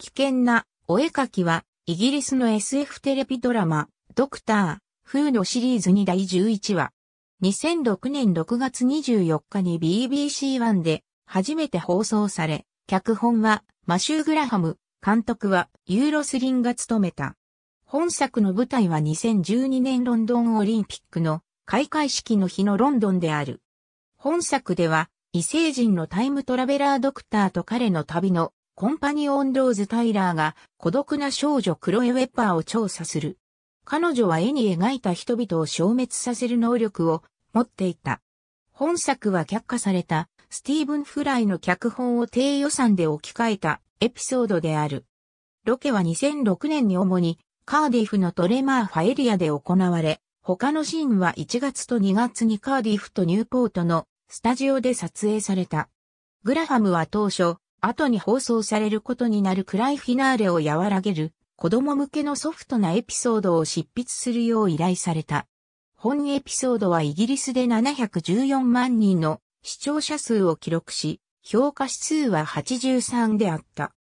危険なお絵描きは、イギリスの SF テレビドラマ、ドクター、フーのシリーズに第11話。2006年6月24日に BBC1 で初めて放送され、脚本はマシュー・グラハム、監督はユーロスリンが務めた。本作の舞台は2012年ロンドンオリンピックの開会式の日のロンドンである。本作では異星人のタイムトラベラードクターと彼の旅のコンパニオン・ローズ・タイラーが孤独な少女クロエ・ウェッパーを調査する。彼女は絵に描いた人々を消滅させる能力を持っていた。本作は却下されたスティーブン・フライの脚本を低予算で置き換えたエピソードである。ロケは2006年に主にカーディフのトレマーファエリアで行われ、他のシーンは1月と2月にカーディフとニューポートのスタジオで撮影された。グラハムは当初、後に放送されることになる暗いフィナーレを和らげる、子供向けのソフトなエピソードを執筆するよう依頼された。本エピソードはイギリスで714万人の視聴者数を記録し、評価指数は83であった。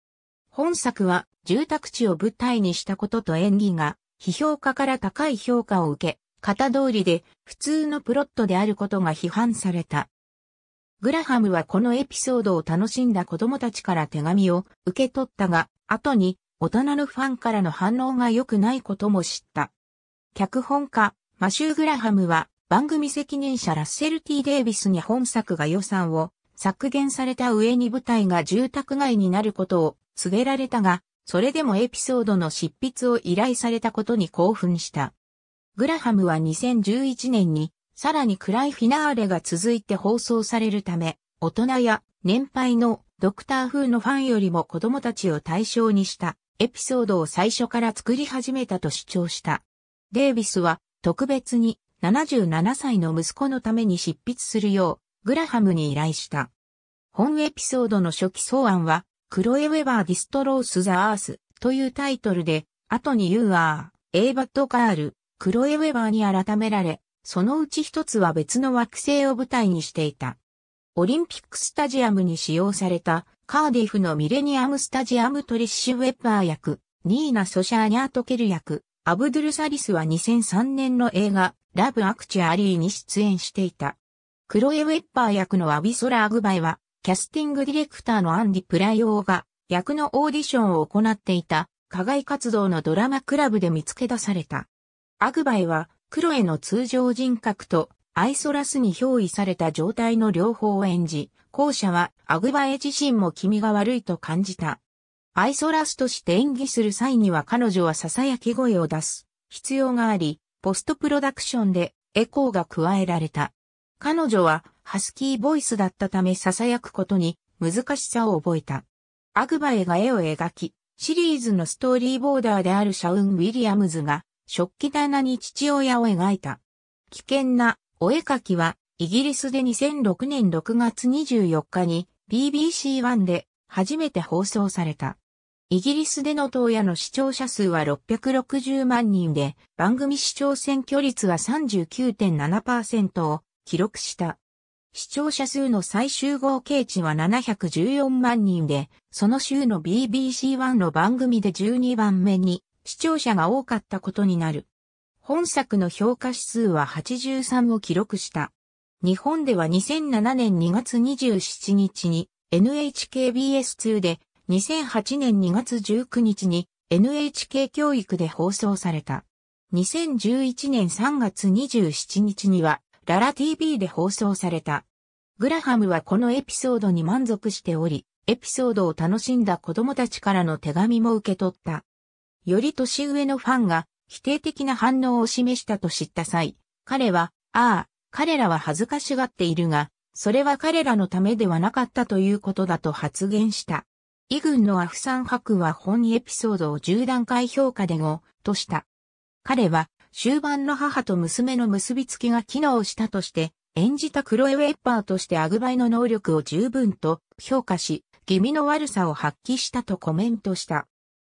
本作は住宅地を舞台にしたことと演技が、批評家から高い評価を受け、型通りで普通のプロットであることが批判された。グラハムはこのエピソードを楽しんだ子供たちから手紙を受け取ったが、後に大人のファンからの反応が良くないことも知った。脚本家、マシュー・グラハムは番組責任者ラッセル・ティ・デイビスに本作が予算を削減された上に舞台が住宅街になることを告げられたが、それでもエピソードの執筆を依頼されたことに興奮した。グラハムは2011年にさらに暗いフィナーレが続いて放送されるため、大人や年配のドクター風のファンよりも子供たちを対象にしたエピソードを最初から作り始めたと主張した。デイビスは特別に77歳の息子のために執筆するようグラハムに依頼した。本エピソードの初期草案はクロエ・ウェバー・ディストロース・ザ・アースというタイトルで後にユーアー・エイバット・カール・クロエ・ウェバーに改められそのうち一つは別の惑星を舞台にしていた。オリンピックスタジアムに使用されたカーディフのミレニアムスタジアムトリッシュウェッパー役、ニーナ・ソシャーニャートケル役、アブドゥル・サリスは2003年の映画、ラブ・アクチュアリーに出演していた。クロエ・ウェッパー役のアビソラ・アグバイは、キャスティングディレクターのアンディ・プライオーが、役のオーディションを行っていた、課外活動のドラマクラブで見つけ出された。アグバイは、クロエの通常人格とアイソラスに憑依された状態の両方を演じ、後者はアグバエ自身も気味が悪いと感じた。アイソラスとして演技する際には彼女は囁き声を出す必要があり、ポストプロダクションでエコーが加えられた。彼女はハスキーボイスだったため囁くことに難しさを覚えた。アグバエが絵を描き、シリーズのストーリーボーダーであるシャウン・ウィリアムズが食器棚に父親を描いた。危険なお絵描きは、イギリスで2006年6月24日に BBC1 で初めて放送された。イギリスでの当夜の視聴者数は660万人で、番組視聴選挙率は39.7%を記録した。視聴者数の最終合計値は714万人で、その週の BBC1 の番組で12番目に視聴者が多かったことになる。本作の評価指数は83を記録した。日本では2007年2月27日に NHKBS2 で2008年2月19日に NHK 教育で放送された。2011年3月27日にはララ TV で放送された。グラハムはこのエピソードに満足しており、エピソードを楽しんだ子供たちからの手紙も受け取った。より年上のファンが否定的な反応を示したと知った際、彼は、ああ、彼らは恥ずかしがっているが、それは彼らのためではなかったということだと発言した。イ軍のアフサンハクは本エピソードを10段階評価で5とした。彼は終盤の母と娘の結びつきが機能したとして、演じたクロエ・ウェッパーとしてアグバイの能力を十分と評価し、気味の悪さを発揮したとコメントした。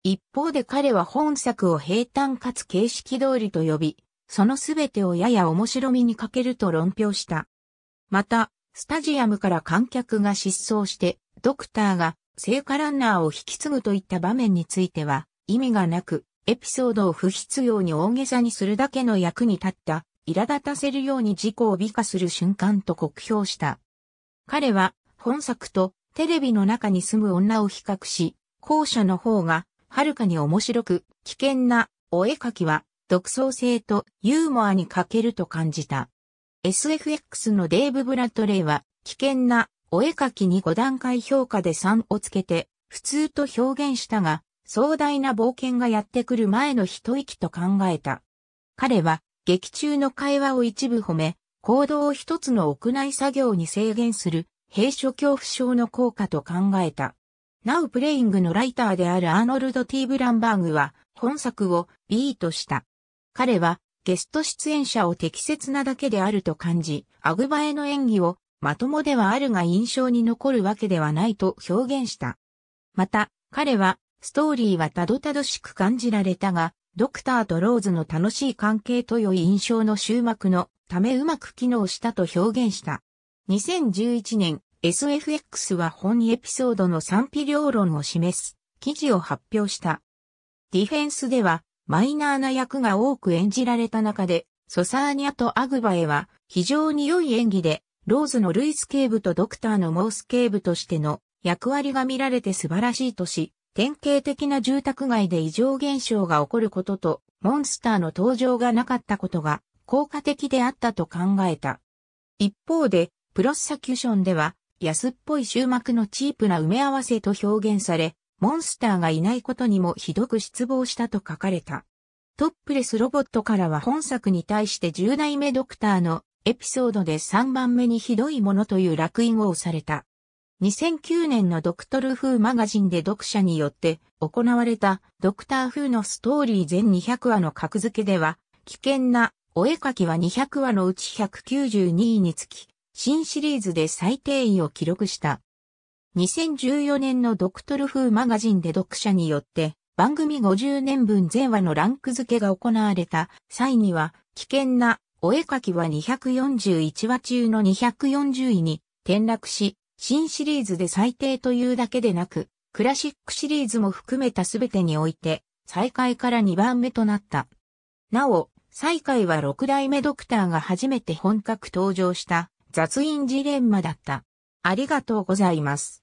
一方で彼は本作を平坦かつ形式通りと呼び、そのすべてをやや面白みに欠けると論評した。また、スタジアムから観客が失踪して、ドクターが聖火ランナーを引き継ぐといった場面については、意味がなく、エピソードを不必要に大げさにするだけの役に立った、苛立たせるように自己を美化する瞬間と酷評した。彼は、本作とテレビの中に住む女を比較し、後者の方がはるかに面白く、危険なお絵描きは、独創性とユーモアに欠けると感じた。SFX のデーブ・ブラッドレイは、危険なお絵描きに5段階評価で3をつけて、普通と表現したが、壮大な冒険がやってくる前の一息と考えた。彼は、劇中の会話を一部褒め、行動を一つの屋内作業に制限する、閉所恐怖症の効果と考えた。ナウプレイングのライターであるアーノルド・ティーブランバーグは本作をビートした。彼はゲスト出演者を適切なだけであると感じ、アグバエの演技をまともではあるが印象に残るわけではないと表現した。また、彼は、ストーリーはたどたどしく感じられたが、ドクターとローズの楽しい関係と良い印象の終幕のためうまく機能したと表現した。2011年、SFX は本エピソードの賛否両論を示す記事を発表した。ディフェンスではマイナーな役が多く演じられた中で、ソサーニャとアグバエは非常に良い演技で、ローズのルイス警部とドクターのモース警部としての役割が見られて素晴らしいとし、典型的な住宅街で異常現象が起こることと、モンスターの登場がなかったことが効果的であったと考えた。一方で、プロサキューションでは、安っぽい終幕のチープな埋め合わせと表現され、モンスターがいないことにもひどく失望したと書かれた。トップレスロボットからは本作に対して10代目ドクターのエピソードで3番目にひどいものという落印を押された。2009年のドクトル風マガジンで読者によって行われたドクター風のストーリー全200話の格付けでは、危険なお絵かきは200話のうち192位につき、新シリーズで最低位を記録した。2014年のドクトル風マガジンで読者によって番組50年分全話のランク付けが行われた際には危険なお絵描きは241話中の240位に転落し、新シリーズで最低というだけでなく、クラシックシリーズも含めた全てにおいて、最下位から2番目となった。なお、最下位は6代目ドクターが初めて本格登場した雑印ジレンマだった。ありがとうございます。